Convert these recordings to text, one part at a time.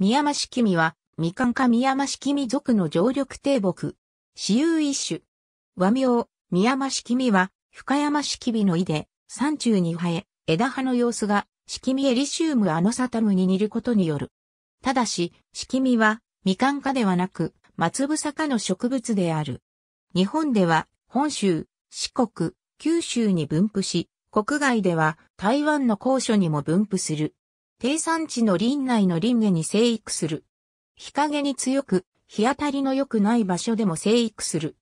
ミヤマシキミは、ミカンカミヤマシキミ属の常緑低木。私有一種。和名、ミヤマシキミは、深山シキミの意で、山中に生え、枝葉の様子が、シキミエリシウムアノサタムに似ることによる。ただし、シキミは、ミカン科ではなく、松サ科の植物である。日本では、本州、四国、九州に分布し、国外では台湾の高所にも分布する。低産地の林内の林下に生育する。日陰に強く、日当たりの良くない場所でも生育する。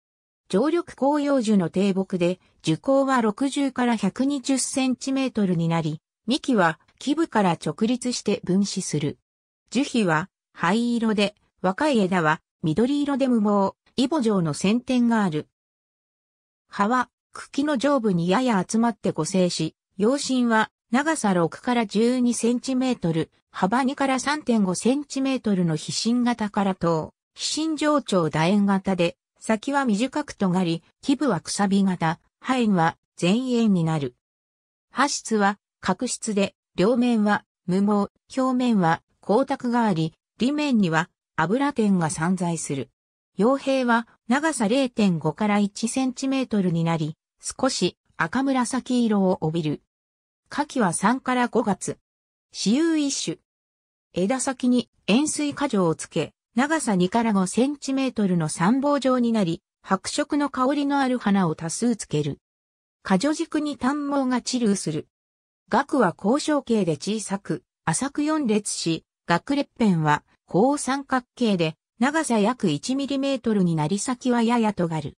常緑広葉樹の低木で、樹高は60から120センチメートルになり、幹は基部から直立して分子する。樹皮は灰色で、若い枝は緑色で無毛、イボ状の先天がある。葉は茎の上部にやや集まって固成し、葉身は長さ6から12センチメートル、幅2から3.5センチメートルの飛信型から等、飛信上長楕円型で、先は短く尖り、基部はくさび型、範囲は全円になる。波室は角質で、両面は無毛、表面は光沢があり、裏面には油点が散在する。傭兵は長さ0.5から1センチメートルになり、少し赤紫色を帯びる。夏季は3から5月。私有一種。枝先に塩水果状をつけ、長さ2から5センチメートルの参謀状になり、白色の香りのある花を多数つける。果女軸に短毛が散るする。額は交渉形で小さく、浅く4列し、額裂辺は高三角形で、長さ約1トルになり先はやや尖る。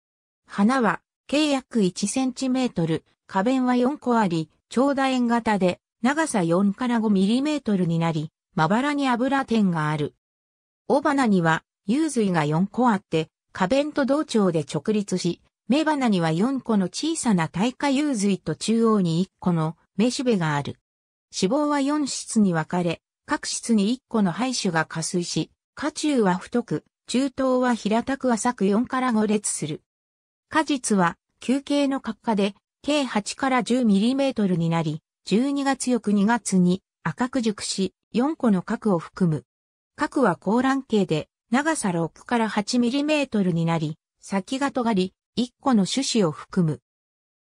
花は、計約1トル、花弁は4個あり、長楕円型で長さ4から5ミリメートルになり、まばらに油点がある。尾花には、雄髄が4個あって、花弁と同調で直立し、目花には4個の小さな耐火雄髄と中央に1個の雌しべがある。脂肪は4室に分かれ、各室に1個の肺種が加水し、下中は太く、中等は平たく浅く4から5列する。果実は球形の角化で計8から1 0トルになり、12月翌2月に赤く熟し、4個の核を含む。核は高卵形で、長さ6から8トルになり、先が尖り、1個の種子を含む。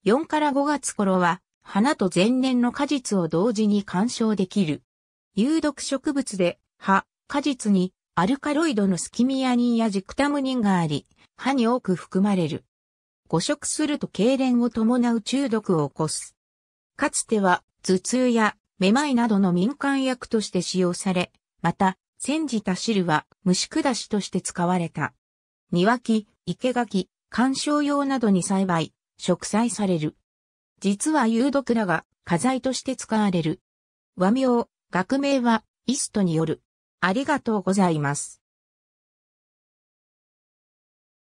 4から5月頃は、花と前年の果実を同時に鑑賞できる。有毒植物で、葉、果実にアルカロイドのスキミアニンやジクタムニンがあり、葉に多く含まれる。誤食すると痙攣を伴う中毒を起こす。かつては、頭痛や、めまいなどの民間薬として使用され、また、煎じた汁は虫下しとして使われた。庭木、生垣、観賞用などに栽培、植栽される。実は有毒だが、花材として使われる。和名、学名は、イストによる。ありがとうございます。